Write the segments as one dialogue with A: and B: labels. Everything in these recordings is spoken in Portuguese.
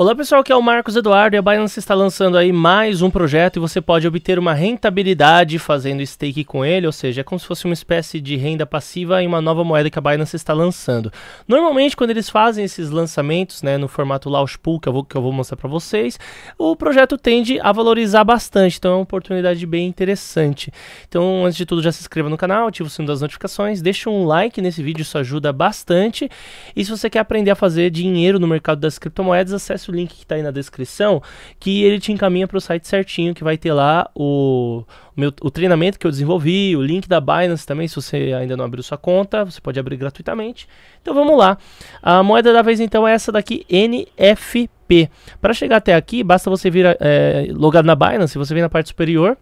A: Olá pessoal, aqui é o Marcos Eduardo e a Binance está lançando aí mais um projeto e você pode obter uma rentabilidade fazendo stake com ele, ou seja, é como se fosse uma espécie de renda passiva em uma nova moeda que a Binance está lançando. Normalmente quando eles fazem esses lançamentos, né, no formato Launch Pool, que eu vou, que eu vou mostrar para vocês, o projeto tende a valorizar bastante, então é uma oportunidade bem interessante. Então, antes de tudo, já se inscreva no canal, ative o sino das notificações, deixa um like nesse vídeo, isso ajuda bastante. E se você quer aprender a fazer dinheiro no mercado das criptomoedas, acesse link que está aí na descrição, que ele te encaminha para o site certinho, que vai ter lá o, o, meu, o treinamento que eu desenvolvi, o link da Binance também, se você ainda não abriu sua conta, você pode abrir gratuitamente. Então vamos lá. A moeda da vez então é essa daqui, NFP. Para chegar até aqui, basta você vir é, logado na Binance, você vem na parte superior,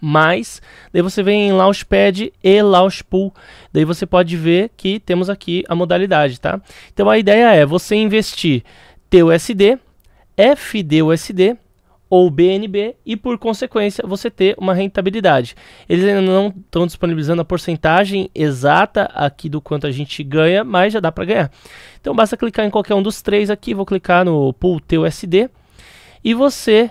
A: mas, daí você vem em Launchpad e Launchpool. Daí você pode ver que temos aqui a modalidade, tá? Então a ideia é você investir TUSD, FDUSD ou BNB e, por consequência, você ter uma rentabilidade. Eles ainda não estão disponibilizando a porcentagem exata aqui do quanto a gente ganha, mas já dá para ganhar. Então basta clicar em qualquer um dos três aqui, vou clicar no Pool TUSD e você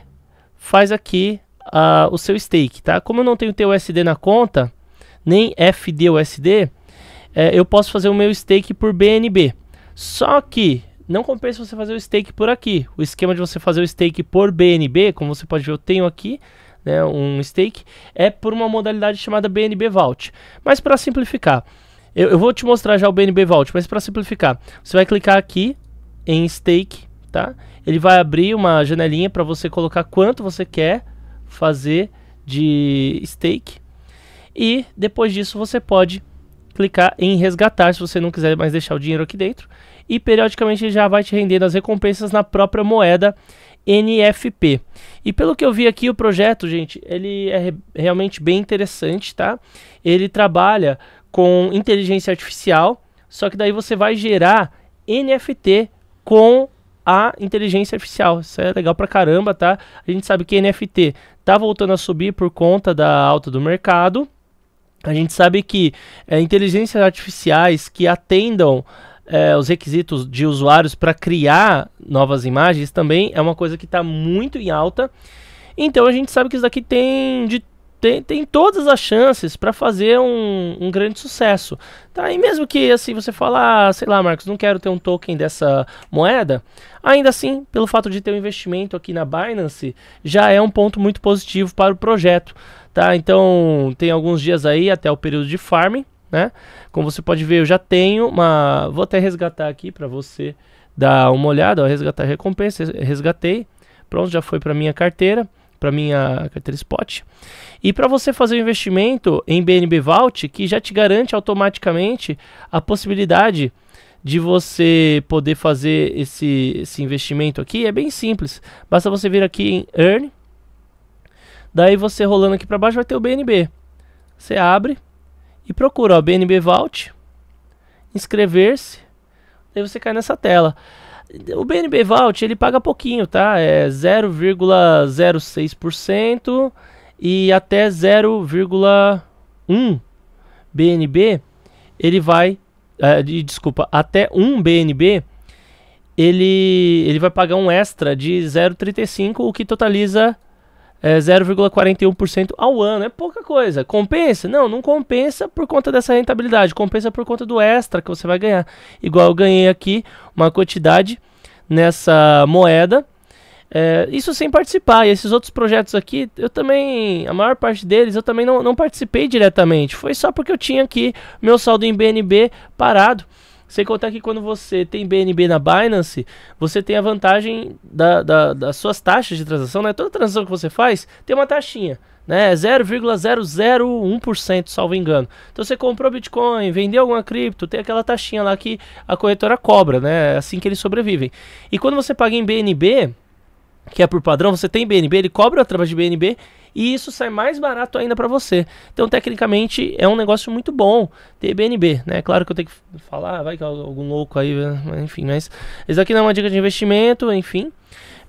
A: faz aqui uh, o seu stake, tá? Como eu não tenho TUSD na conta, nem FDUSD, eh, eu posso fazer o meu stake por BNB. Só que não compensa você fazer o stake por aqui. O esquema de você fazer o stake por BNB, como você pode ver, eu tenho aqui né, um stake, é por uma modalidade chamada BNB Vault. Mas para simplificar, eu, eu, vou te mostrar já o BNB Vault, mas para simplificar, você vai clicar aqui em stake, tá? Ele vai abrir uma janelinha para você colocar quanto você quer fazer de stake. E depois disso você pode clicar em resgatar se você não quiser mais deixar o dinheiro aqui dentro e periodicamente já vai te rendendo as recompensas na própria moeda NFP. E pelo que eu vi aqui, o projeto, gente, ele é re realmente bem interessante, tá? Ele trabalha com inteligência artificial, só que daí você vai gerar NFT com a inteligência artificial. Isso é legal pra caramba, tá? A gente sabe que NFT tá voltando a subir por conta da alta do mercado. A gente sabe que é, inteligências artificiais que atendam é, os requisitos de usuários para criar novas imagens também é uma coisa que está muito em alta. Então a gente sabe que isso daqui tem, de, tem, tem todas as chances para fazer um, um, grande sucesso. Tá? E mesmo que assim você fala, ah, sei lá, Marcos, não quero ter um token dessa moeda, ainda assim, pelo fato de ter um investimento aqui na Binance, já é um ponto muito positivo para o projeto. Tá? Então tem alguns dias aí até o período de farming né? Como você pode ver, eu já tenho uma... Vou até resgatar aqui para você dar uma olhada, ó, resgatar recompensa, resgatei. Pronto, já foi para minha carteira, para minha carteira Spot. E para você fazer o um investimento em BNB Vault, que já te garante automaticamente a possibilidade de você poder fazer esse, esse investimento aqui, é bem simples. Basta você vir aqui em Earn, daí você rolando aqui para baixo vai ter o BNB. Você abre, e procura o BNB Vault, inscrever-se, daí você cai nessa tela. O BNB Vault ele paga pouquinho, tá? É 0,06% e até 0,1 BNB ele vai, é, desculpa, até 1 BNB ele, ele vai pagar um extra de 0,35, o que totaliza é 0,41% ao ano. É pouca coisa. Compensa? Não, não compensa por conta dessa rentabilidade. Compensa por conta do extra que você vai ganhar. Igual eu ganhei aqui uma quantidade nessa moeda. É, isso sem participar. E esses outros projetos aqui, eu também, a maior parte deles, eu também não, não participei diretamente. Foi só porque eu tinha aqui meu saldo em BNB parado. Sem contar que quando você tem BNB na Binance, você tem a vantagem da, da, das suas taxas de transação, né? Toda transação que você faz tem uma taxinha, né? 0,001%, salvo engano. Então você comprou Bitcoin, vendeu alguma cripto, tem aquela taxinha lá que a corretora cobra, né? É assim que eles sobrevivem. E quando você paga em BNB, que é por padrão, você tem BNB, ele cobra através de BNB e isso sai mais barato ainda para você. Então, tecnicamente, é um negócio muito bom ter BNB, né? Claro que eu tenho que falar, vai que é algum louco aí, enfim, mas isso aqui não é uma dica de investimento, enfim.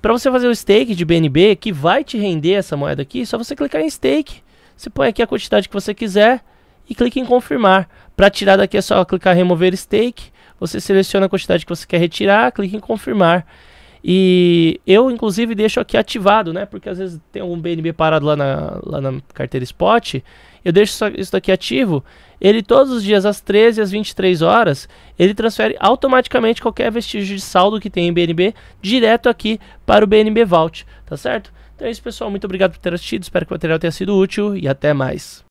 A: Para você fazer o stake de BNB, que vai te render essa moeda aqui, é só você clicar em stake. Você põe aqui a quantidade que você quiser e clique em confirmar. Para tirar daqui é só clicar em remover stake. Você seleciona a quantidade que você quer retirar, clique em confirmar. E eu, inclusive, deixo aqui ativado, né? Porque às vezes tem um BNB parado lá na, lá na carteira Spot. Eu deixo isso aqui ativo. Ele, todos os dias, às 13 às 23 horas, ele transfere automaticamente qualquer vestígio de saldo que tem em BNB direto aqui para o BNB Vault, tá certo? Então é isso, pessoal. Muito obrigado por ter assistido. Espero que o material tenha sido útil e até mais.